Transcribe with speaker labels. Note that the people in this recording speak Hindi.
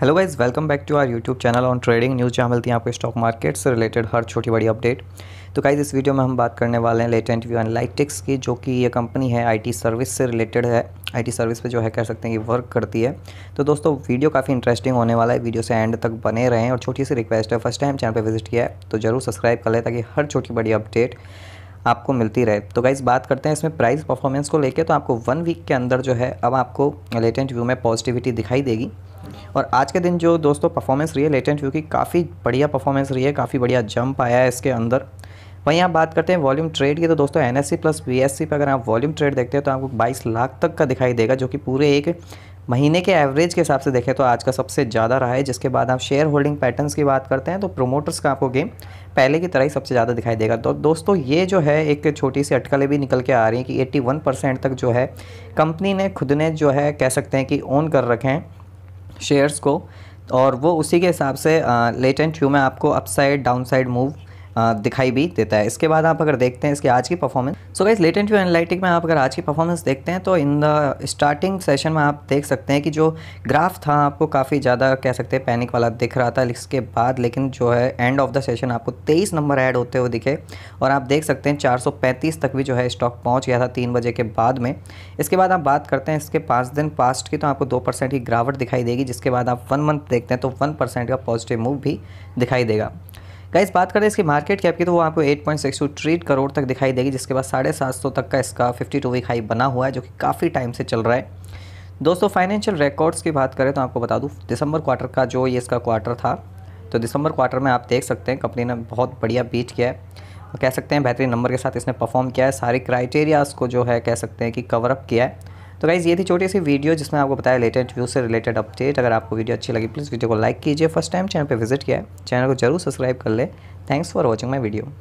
Speaker 1: hello guys welcome back to our YouTube channel on trading news जहाँ मिलती है आपको स्टॉक मार्केट से रिलेटेड हर छोटी बड़ी अपडेट तो गाइज़ इस वीडियो में हम बात करने वाले हैं लेटेंट व्यू एनालिटिक्स की जो कि ये कंपनी है आईटी सर्विस से रिलेटेड है आईटी सर्विस पे जो है कह सकते हैं कि वर्क करती है तो दोस्तों वीडियो काफ़ी इंटरेस्टिंग होने वाला है वीडियो से एंड तक बने रहें और छोटी सी रिक्वेस्ट है फर्स्ट टाइम चैनल पर विजिट किया है तो जरूर सब्सक्राइब कर लें ताकि हर छोटी बड़ी अपडेट आपको मिलती रहे तो गाइज़ बात करते हैं इसमें प्राइस परफॉर्मेंस को लेके तो आपको वन वीक के अंदर जो है अब आपको लेटेंट व्यू में पॉजिटिविटी दिखाई देगी और आज के दिन जो दोस्तों परफॉर्मेंस रही है लेटेंट व्यू की काफ़ी बढ़िया परफॉर्मेंस रही है काफ़ी बढ़िया जंप आया है इसके अंदर वहीं आप बात करते हैं वॉल्यूम ट्रेड की तो दोस्तों एन प्लस वी पर अगर आप वॉल्यूम ट्रेड देखते हैं तो आपको बाईस लाख तक का दिखाई देगा जो कि पूरे एक महीने के एवरेज के हिसाब से देखें तो आज का सबसे ज़्यादा रहा है जिसके बाद आप शेयर होल्डिंग पैटर्न्स की बात करते हैं तो प्रोमोटर्स का आपको गेम पहले की तरह ही सबसे ज़्यादा दिखाई देगा तो दोस्तों ये जो है एक छोटी सी अटकलें भी निकल के आ रही हैं कि 81 परसेंट तक जो है कंपनी ने खुद ने जो है कह सकते हैं कि ओन कर रखें शेयर्स को और वो उसी के हिसाब से लेटेंट ट्यू में आपको अपसाइड डाउनसाइड मूव दिखाई भी देता है इसके बाद आप अगर देखते हैं इसके आज की performance so guys latent view analytic में आप अगर आज की परफॉर्मेंस देखते हैं तो इन द स्टार्टिंग सेशन में आप देख सकते हैं कि जो ग्राफ था आपको काफ़ी ज़्यादा कह सकते हैं पैनिक वाला दिख रहा था इसके बाद लेकिन जो है एंड ऑफ द सेशन आपको तेईस नंबर ऐड होते हुए दिखे और आप देख सकते हैं चार तक भी जो है स्टॉक पहुँच गया था तीन बजे के बाद में इसके बाद आप बात करते हैं इसके पाँच दिन पास्ट की तो आपको दो परसेंट की गिरावट दिखाई देगी जिसके बाद आप वन मंथ देखते हैं तो वन परसेंट का पॉजिटिव मूव भी दिखाई देगा गाइस बात करें इसकी मार्केट कैप की तो वो आपको eight point six two three crore तक दिखाई देगी जिसके बाद साढ़े सात सौ तक का इसका फिफ्टी टू वीक हाई बना हुआ है जो कि काफ़ी टाइम से चल रहा है दोस्तों फाइनेंशियल रिकॉर्ड्स की बात करें तो आपको बता दूँ दिसंबर क्वार्टर का जो ये इसका क्वार्टर था तो दिसंबर क्वार्टर में आप देख सकते हैं कंपनी ने बहुत बढ़िया बीट किया है कह सकते हैं बेहतरीन नंबर के साथ इसने परफॉर्म किया है सारे क्राइटेरियाज़ को जो है कह सकते हैं कि कवरअप किया है तो गाइज़ ये थी छोटी सी वीडियो जिसमें आपको बताया लेटेस्ट व्यू से रिलेटेड अपडेट अगर आपको वीडियो अच्छी लगी प्लीज़ वीडियो को लाइक कीजिए फर्स्ट टाइम चैनल पर विजिट किया है चैनल को जरूर सब्सक्राइब कर ले thanks for watching my video